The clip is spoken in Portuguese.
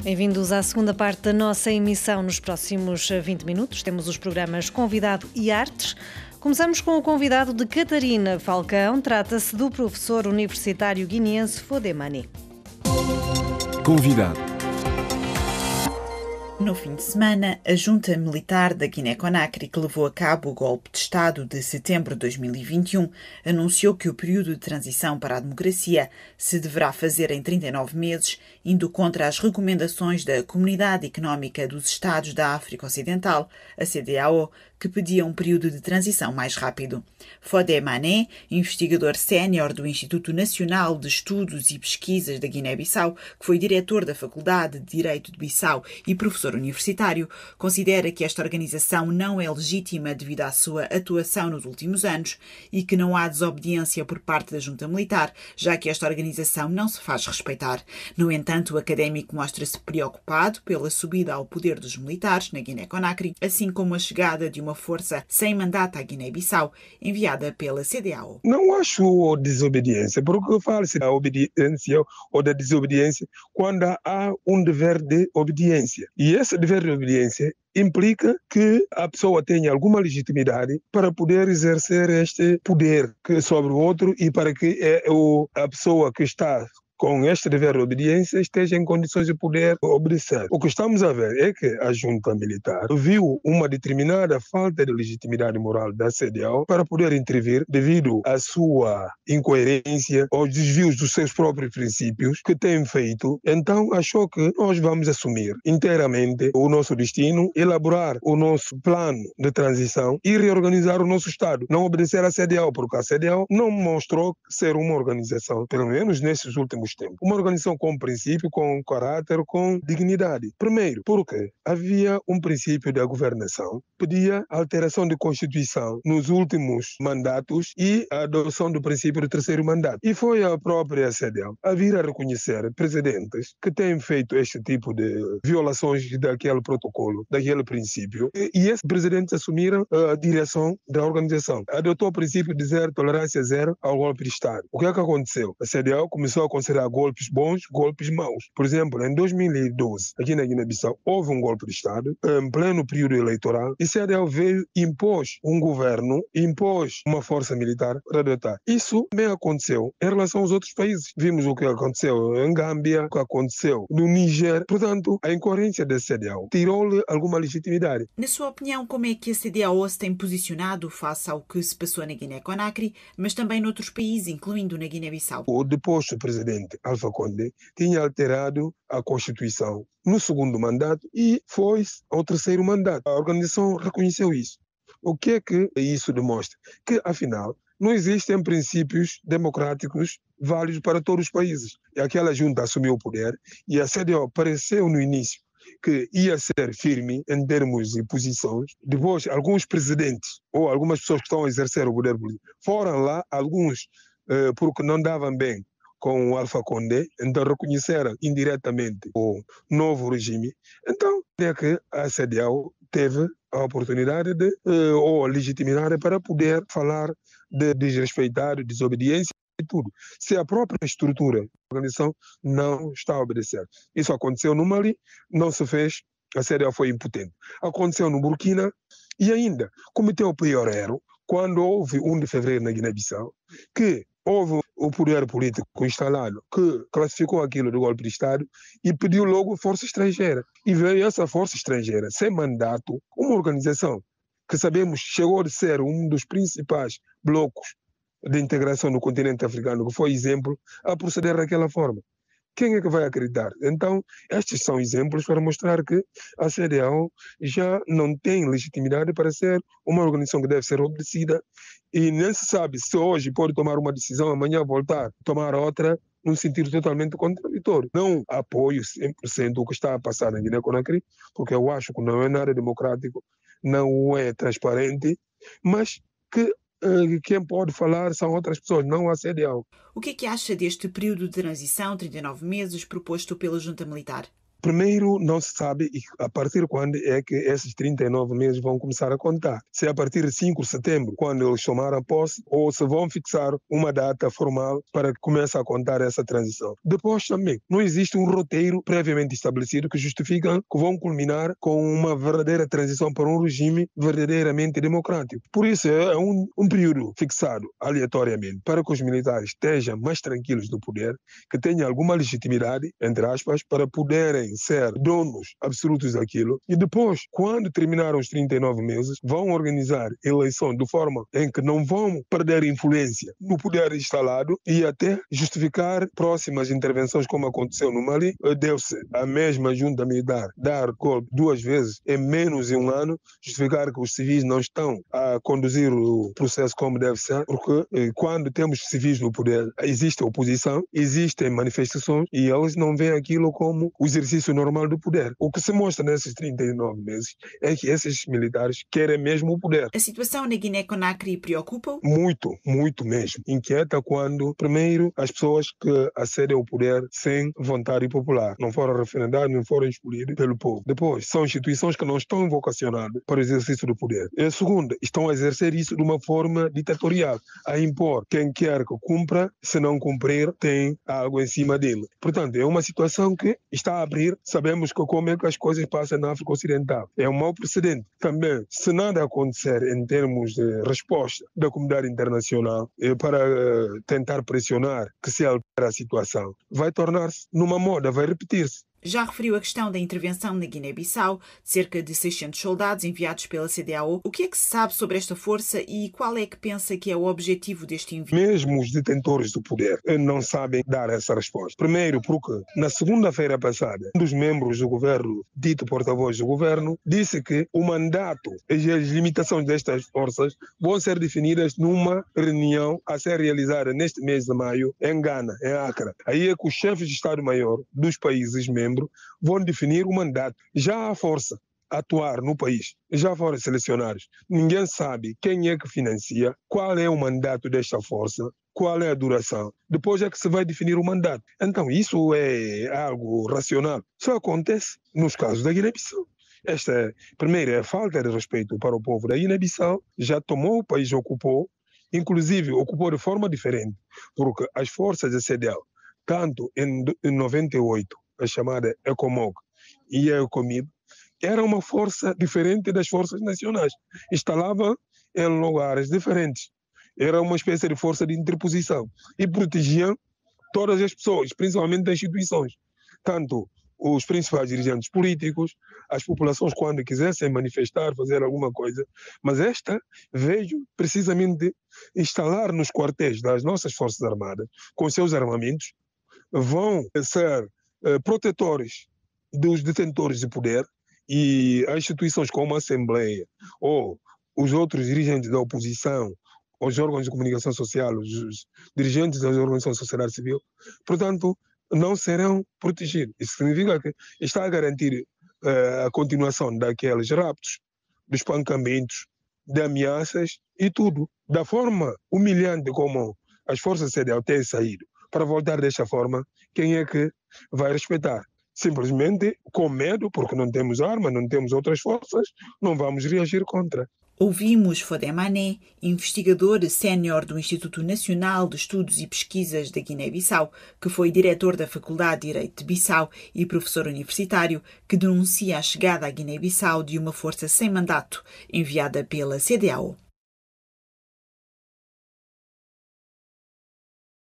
Bem-vindos à segunda parte da nossa emissão. Nos próximos 20 eh, minutos temos os programas Convidado e Artes. Começamos com o convidado de Catarina Falcão. Trata-se do professor universitário guineense Fodemani. Convidado. No fim de semana, a junta militar da Guiné-Conakry, que levou a cabo o golpe de Estado de setembro de 2021, anunciou que o período de transição para a democracia se deverá fazer em 39 meses indo contra as recomendações da Comunidade Económica dos Estados da África Ocidental, a CDAO, que pedia um período de transição mais rápido. Fodé Mané, investigador sénior do Instituto Nacional de Estudos e Pesquisas da Guiné-Bissau, que foi diretor da Faculdade de Direito de Bissau e professor universitário, considera que esta organização não é legítima devido à sua atuação nos últimos anos e que não há desobediência por parte da junta militar, já que esta organização não se faz respeitar. No entanto, o académico mostra-se preocupado pela subida ao poder dos militares na Guiné-Conakry, assim como a chegada de uma força sem mandato à Guiné-Bissau, enviada pela CDAO. Não acho desobediência, porque fala-se da obediência ou da desobediência quando há um dever de obediência. E esse dever de obediência implica que a pessoa tenha alguma legitimidade para poder exercer este poder sobre o outro e para que é a pessoa que está com este dever de obediência, esteja em condições de poder obedecer. O que estamos a ver é que a junta militar viu uma determinada falta de legitimidade moral da CDAO para poder intervir devido à sua incoerência aos desvios dos seus próprios princípios que tem feito. Então, achou que nós vamos assumir inteiramente o nosso destino, elaborar o nosso plano de transição e reorganizar o nosso Estado. Não obedecer à CDAO, porque a CDAO não mostrou ser uma organização, pelo menos nesses últimos últimos tempos. Uma organização com princípio, com caráter, com dignidade. Primeiro, porque havia um princípio da governação, pedia alteração de Constituição nos últimos mandatos e a adoção do princípio do terceiro mandato. E foi a própria CDL a vir a reconhecer presidentes que têm feito este tipo de violações daquele protocolo, daquele princípio. E, e esses presidentes assumiram a direção da organização. Adotou o princípio de zero tolerância zero ao golpe de Estado. O que é que aconteceu? A CDL começou a considerar golpes bons, golpes maus. Por exemplo, em 2012, aqui na Guiné-Bissau, houve um golpe de Estado, em pleno período eleitoral, e CDL veio impôs um governo, impôs uma força militar para adotar. Isso bem aconteceu em relação aos outros países. Vimos o que aconteceu em Gâmbia, o que aconteceu no Níger. Portanto, a incoerência da CDAO tirou-lhe alguma legitimidade. Na sua opinião, como é que a CDAO se tem posicionado face ao que se passou na Guiné-Conakry, mas também noutros países, incluindo na Guiné-Bissau? O deposto presidente presidente Alfa Conde tinha alterado a Constituição no segundo mandato e foi ao terceiro mandato. A organização reconheceu isso. O que é que isso demonstra? Que, afinal, não existem princípios democráticos válidos para todos os países. E é aquela junta assumiu o poder e a CDO pareceu no início que ia ser firme em termos e posições. Depois, alguns presidentes ou algumas pessoas que estão a exercer o poder político foram lá, alguns eh, porque não davam bem com o Alfa Condé, então reconheceram indiretamente o novo regime. Então, é que a CDAO teve a oportunidade de, eh, ou a legitimidade para poder falar de desrespeitar, desobediência e tudo. Se a própria estrutura da organização não está a obedecer. Isso aconteceu no Mali, não se fez, a CDAO foi impotente. Aconteceu no Burkina e ainda cometeu o pior erro quando houve 1 de fevereiro na Guiné-Bissau, que houve o poder político instalado que classificou aquilo do golpe de Estado e pediu logo força estrangeira. E veio essa força estrangeira, sem mandato, uma organização que sabemos chegou a ser um dos principais blocos de integração no continente africano, que foi exemplo, a proceder daquela forma quem é que vai acreditar? Então, estes são exemplos para mostrar que a CDAO já não tem legitimidade para ser uma organização que deve ser obedecida e nem se sabe se hoje pode tomar uma decisão, amanhã voltar, tomar outra, num sentido totalmente contraditório. Não apoio 100% o que está a passar na Guiné-Conakry, porque eu acho que não é nada democrático, não é transparente, mas que eh, quem pode falar são outras pessoas, não a CDAO. O que é que acha deste período de transição, 39 meses, proposto pela Junta Militar? Primeiro, não se sabe a partir quando é que esses 39 meses vão começar a contar. Se é a partir de 5 de setembro, quando eles tomaram posse, ou se vão fixar uma data formal para que comece a contar essa transição. Depois também, não existe um roteiro previamente estabelecido que justifica que vão culminar com uma verdadeira transição para um regime verdadeiramente democrático. Por isso, é um, um período fixado aleatoriamente para que os militares estejam mais tranquilos do poder, que tenham alguma legitimidade, entre aspas, para poderem ser donos absolutos daquilo. E depois, quando terminaram os 39 meses, vão organizar eleições de forma em que não vão perder influência no poder instalado e até justificar próximas intervenções, como aconteceu no Mali. Eh, deu-se a mesma junta militar dar golpe duas vezes em menos de um ano, justificar que os civis não estão a conduzir o processo como deve ser, porque eh, quando temos civis no poder, existe oposição, existem manifestações e eles não veem aquilo como o exercício exercício normal do poder. O que se mostra nesses 39 meses é que esses militares querem mesmo o poder. A situação na Guiné-Conakry preocupa? Muito, muito mesmo. Inquieta quando, primeiro, as pessoas que acedem ao poder sem vontade popular, não foram referendadas, não foram escolhidas pelo povo. Depois, são instituições que não estão vocacionadas para o exercício do poder. E, segundo, estão a exercer isso de uma forma ditatorial, a impor quem quer que cumpra, se não cumprir, tem algo em cima dele. Portanto, é uma situação que está a abrir sabemos que como é que as coisas passam na África Ocidental. É um mau precedente. Também, se nada acontecer em termos de resposta da comunidade internacional eh, para eh, tentar pressionar que se altere a situação, vai tornar-se numa moda, vai repetir-se. Já referiu a questão da intervenção na Guiné-Bissau, de cerca de 600 soldados enviados pela CDAO. O que é que se sabe sobre esta força e qual é que pensa que é o objetivo deste envio? Mesmo os detentores do poder não sabem dar essa resposta. Primeiro, porque na segunda-feira passada, um dos membros do governo, dito porta-voz do governo, disse que o mandato e as limitações destas forças vão ser definidas numa reunião a ser realizada neste mês de maio em Gana, em Acre. Aí é que os chefes de Estado-Maior dos países membros vão definir o mandato. Já há força a atuar no país, já foram selecionados. Ninguém sabe quem é que financia, qual é o mandato desta força, qual é a duração. Depois é que se vai definir o mandato. Então, isso é algo racional. Só acontece nos casos da Guiné-Bissau. Esta é primeira falta de respeito para o povo da Guiné-Bissau já tomou o país, ocupou, inclusive ocupou de forma diferente, porque as forças da CDL, tanto em 98 a chamada ECOMOG e a ECOMIB, era uma força diferente das forças nacionais. Instalava em lugares diferentes. Era uma espécie de força de interposição e protegia todas as pessoas, principalmente as instituições. Tanto os principais dirigentes políticos, as populações quando quisessem manifestar, fazer alguma coisa. Mas esta vejo precisamente instalar nos quartéis das nossas Forças Armadas, com seus armamentos, vão ser eh, protetores dos detentores de poder e as instituições como a Assembleia ou os outros dirigentes da oposição, os órgãos de comunicação social, os dirigentes das organizações da sociedade civil, portanto, não serão protegidos. Isso significa que está a garantir uh, a continuação daqueles raptos, dos pancamentos, de ameaças e tudo, da forma humilhante como as forças CDL têm saído para voltar desta forma, quem é que vai respeitar? Simplesmente com medo, porque não temos arma, não temos outras forças, não vamos reagir contra. Ouvimos Fodé Mané, investigador sénior do Instituto Nacional de Estudos e Pesquisas da Guiné-Bissau, que foi diretor da Faculdade de Direito de Bissau e professor universitário, que denuncia a chegada à Guiné-Bissau de uma força sem mandato enviada pela CDAO.